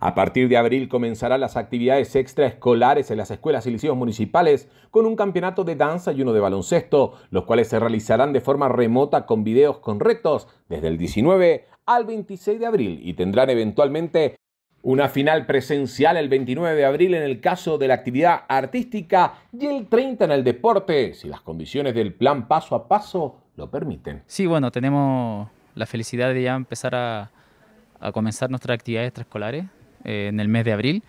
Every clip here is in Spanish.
A partir de abril comenzarán las actividades extraescolares en las escuelas y liceos municipales con un campeonato de danza y uno de baloncesto, los cuales se realizarán de forma remota con videos con retos desde el 19 al 26 de abril y tendrán eventualmente una final presencial el 29 de abril en el caso de la actividad artística y el 30 en el deporte, si las condiciones del plan paso a paso lo permiten. Sí, bueno, tenemos la felicidad de ya empezar a, comenzar nuestras actividades extraescolares eh, en el mes de abril.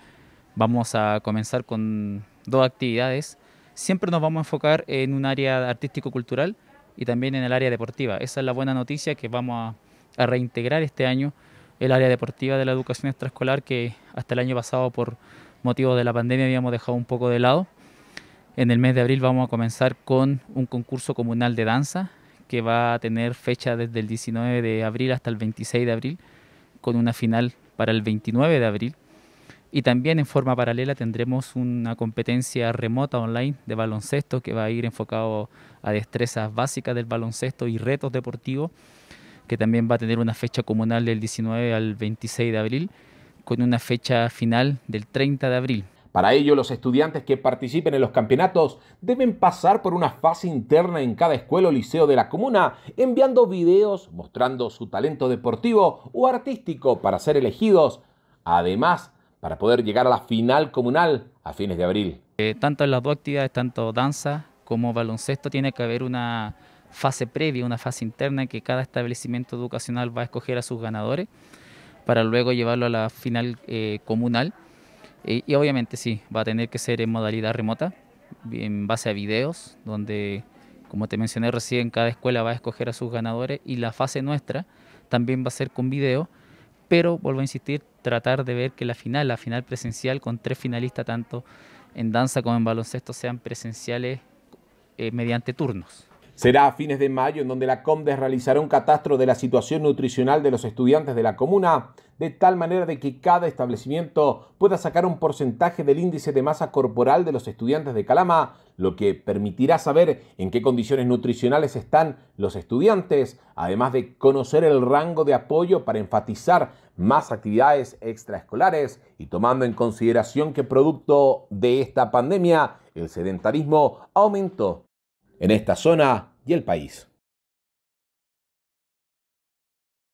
Vamos a comenzar con dos actividades. Siempre nos vamos a enfocar en un área artístico-cultural y también en el área deportiva. Esa es la buena noticia que vamos a, reintegrar este año el área deportiva de la educación extraescolar que hasta el año pasado por motivo de la pandemia habíamos dejado un poco de lado. En el mes de abril vamos a comenzar con un concurso comunal de danza que va a tener fecha desde el 19 de abril hasta el 26 de abril con una final para el 29 de abril. Y también en forma paralela tendremos una competencia remota online de baloncesto que va a ir enfocado a destrezas básicas del baloncesto y retos deportivos, que también va a tener una fecha comunal del 19 al 26 de abril, con una fecha final del 30 de abril. Para ello, los estudiantes que participen en los campeonatos deben pasar por una fase interna en cada escuela o liceo de la comuna, enviando videos mostrando su talento deportivo o artístico para ser elegidos, además para poder llegar a la final comunal a fines de abril. Eh, tanto en las dos actividades, tanto danza como baloncesto, tiene que haber una fase previa, una fase interna en que cada establecimiento educacional va a escoger a sus ganadores para luego llevarlo a la final eh, comunal. Y, obviamente sí, va a tener que ser en modalidad remota, en base a videos, donde, como te mencioné recién, cada escuela va a escoger a sus ganadores y la fase nuestra también va a ser con video, pero vuelvo a insistir, tratar de ver que la final, la final presencial con tres finalistas, tanto en danza como en baloncesto, sean presenciales eh, mediante turnos. Será a fines de mayo en donde la COMDES realizará un catastro de la situación nutricional de los estudiantes de la comuna, de tal manera de que cada establecimiento pueda sacar un porcentaje del índice de masa corporal de los estudiantes de Calama, lo que permitirá saber en qué condiciones nutricionales están los estudiantes, además de conocer el rango de apoyo para enfatizar más actividades extraescolares y tomando en consideración que producto de esta pandemia el sedentarismo aumentó en esta zona y el país.